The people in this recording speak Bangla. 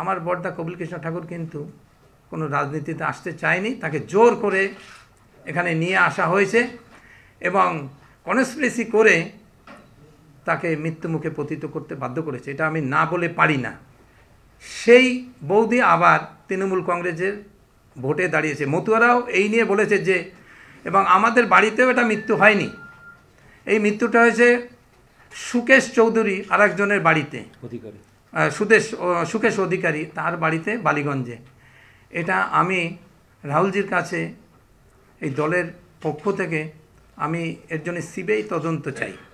আমার বর্দা কপিল কৃষ্ণ ঠাকুর কিন্তু কোনো রাজনীতিতে আসতে চায়নি তাকে জোর করে এখানে নিয়ে আসা হয়েছে এবং কনস্পিরেসি করে তাকে মৃত্যুমুখে পতিত করতে বাধ্য করেছে এটা আমি না বলে পারি না সেই বৌদি আবার তৃণমূল কংগ্রেসের ভোটে দাঁড়িয়েছে মতুয়ারাও এই নিয়ে বলেছে যে এবং আমাদের বাড়িতেও এটা মৃত্যু হয়নি এই মৃত্যুটা হয়েছে সুকেশ চৌধুরী আরেকজনের বাড়িতে অধিকারী সুদেশ সুকেশ অধিকারী তার বাড়িতে বালিগঞ্জে এটা আমি রাহুলজির কাছে এই দলের পক্ষ থেকে আমি এর জন্য সিবিআই তদন্ত চাই